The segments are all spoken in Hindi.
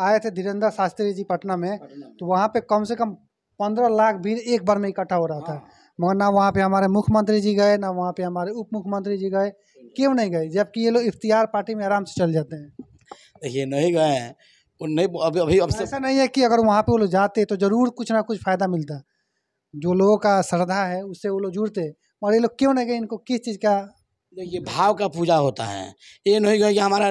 आए थे धीरेन्द्र शास्त्री जी पटना में तो वहाँ पे कम से कम पंद्रह लाख भीड़ एक बार में इकट्ठा हो रहा था हाँ। मगर ना वहाँ पे हमारे मुख्यमंत्री जी गए ना वहाँ पे हमारे उप मुख्यमंत्री जी गए क्यों नहीं गए जबकि ये लोग इफ्तियार पार्टी में आराम से चल जाते हैं ये नहीं गए हैं वो नहीं अभी अभी अब ऐसा नहीं है कि अगर वहाँ पे वो लोग जाते तो ज़रूर कुछ ना कुछ फ़ायदा मिलता जो लोगों का श्रद्धा है उससे वो लोग जुड़ते और ये लोग क्यों नहीं गए इनको किस चीज़ का देखिए भाव का पूजा होता है ये नहीं कि हमारा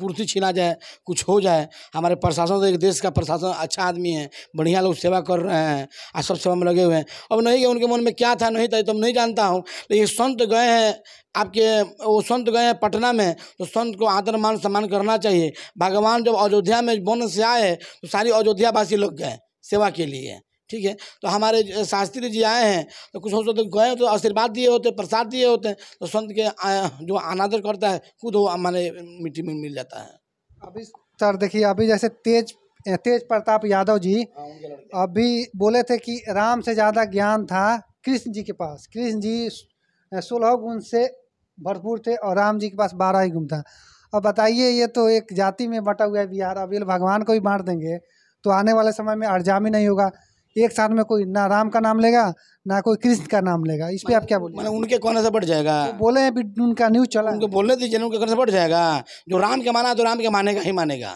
कुर्सी छीना जाए कुछ हो जाए हमारे प्रशासन तो एक देश का प्रशासन अच्छा आदमी है बढ़िया लोग सेवा कर रहे हैं और सब सेवा में लगे हुए हैं अब नहीं कि उनके मन में क्या था नहीं था तो नहीं जानता हूँ लेकिन संत गए हैं आपके वो संत गए हैं पटना में तो संत को आदर मान सम्मान करना चाहिए भगवान जब अयोध्या में वन से आए तो सारी अयोध्या वासी लोग गए सेवा के लिए ठीक है तो हमारे शास्त्री जी आए हैं तो कुछ हो तो गए तो आशीर्वाद दिए होते प्रसाद दिए होते हैं तो संत के जो अनादर करता है खुद वो हमारे मिट्टी में मिल जाता है अभी सर देखिए अभी जैसे तेज तेज प्रताप यादव जी हाँ, अभी बोले थे कि राम से ज़्यादा ज्ञान था कृष्ण जी के पास कृष्ण जी सोलह गुण से भरपूर थे और राम जी के पास बारह ही गुण था अब बताइए ये तो एक जाति में बटा हुआ है बिहार अभी भगवान को ही बांट देंगे तो आने वाले समय में अर्जामी नहीं होगा एक साथ में कोई ना राम का नाम लेगा ना कोई कृष्ण का नाम लेगा इस पे आप क्या बोले मतलब उनके कौन से बढ़ जाएगा तो बोले हैं उनका न्यूज चला उनको बोलने दीजिए उनके कौन से बढ़ जाएगा जो राम के माना तो राम के मानेगा ही मानेगा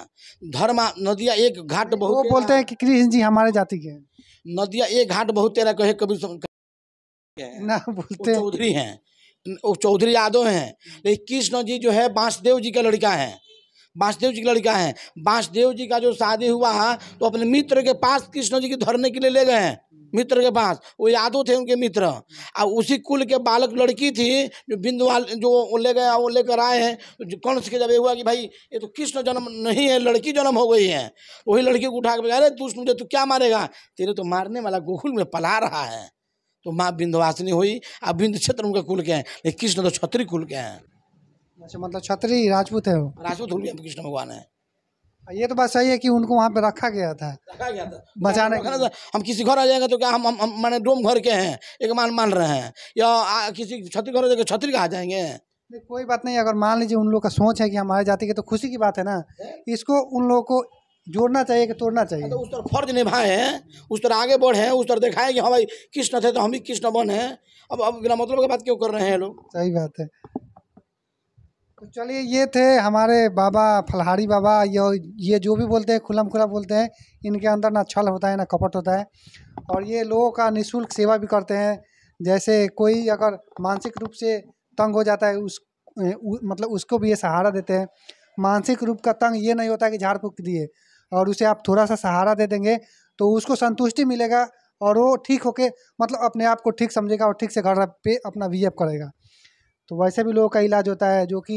धर्म नदिया एक घाट बहुत वो बोलते हैं कि कृष्ण जी हमारे जाति के नदिया एक घाट बहुत तेरा कहे कभी ना बोलते चौधरी है चौधरी यादव है लेकिन कृष्ण जी जो है बांसदेव जी का लड़का है वासुदेव जी की लड़का है वासुदेव जी का जो शादी हुआ है तो अपने मित्र के पास कृष्ण जी की धरने के लिए ले गए हैं मित्र के पास वो यादव थे उनके मित्र और उसी कुल के बालक लड़की थी जो बिंदुवाल जो वो ले गया वो लेकर आए हैं तो कौन से जब ये हुआ कि भाई ये तो कृष्ण जन्म नहीं है लड़की जन्म हो गई है वही लड़की को उठा के अरे तू मुझे तू क्या मारेगा तेरे तो मारने वाला गोकुल में पला रहा है तो माँ बिंदवासिनी हुई अब बिंद क्षेत्र उनके कुल के हैं लेकिन कृष्ण तो छत्री कुल के हैं अच्छा मतलब छतरी राजपूत है वो राजपूत उनके कृष्ण भगवान है हाँ, ये तो बात सही है कि उनको वहाँ पे रखा गया था रखा गया था बचाने तो हम किसी घर आ जाएंगे तो क्या हम हम, माने डोम घर के हैं एक मान मान रहे हैं या आ, किसी छतरी घर जाएगा छतरी का आ जाएंगे तो कोई बात नहीं अगर मान लीजिए उन लोग का सोच है कि हमारे जाति के तो खुशी की बात है ना इसको उन लोगों को जोड़ना चाहिए कि तोड़ना चाहिए तो उस तरह फर्ज निभाए हैं उस तरह आगे बढ़े उस तरह दिखाए कि हाँ भाई कृष्ण थे तो हम भी कृष्ण बन हैं अब अब बिना मतलब की बात क्यों कर रहे हैं लोग सही बात है तो चलिए ये थे हमारे बाबा फलहारी बाबा ये ये जो भी बोलते हैं खुलम खुला बोलते हैं इनके अंदर ना छल होता है ना कपट होता है और ये लोगों का निःशुल्क सेवा भी करते हैं जैसे कोई अगर मानसिक रूप से तंग हो जाता है उस उ, मतलब उसको भी ये सहारा देते हैं मानसिक रूप का तंग ये नहीं होता कि झाड़ फूक दिए और उसे आप थोड़ा सा सहारा दे देंगे तो उसको संतुष्टि मिलेगा और वो ठीक होके मतलब अपने आप को ठीक समझेगा और ठीक से घर पे अपना बिहेव करेगा तो वैसे भी लोगों का इलाज होता है जो कि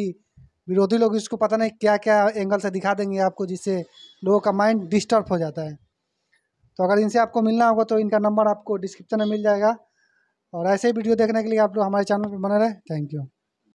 विरोधी लोग इसको पता नहीं क्या क्या एंगल से दिखा देंगे आपको जिससे लोगों का माइंड डिस्टर्ब हो जाता है तो अगर इनसे आपको मिलना होगा तो इनका नंबर आपको डिस्क्रिप्शन में मिल जाएगा और ऐसे ही वीडियो देखने के लिए आप लोग हमारे चैनल पर बने रहे थैंक यू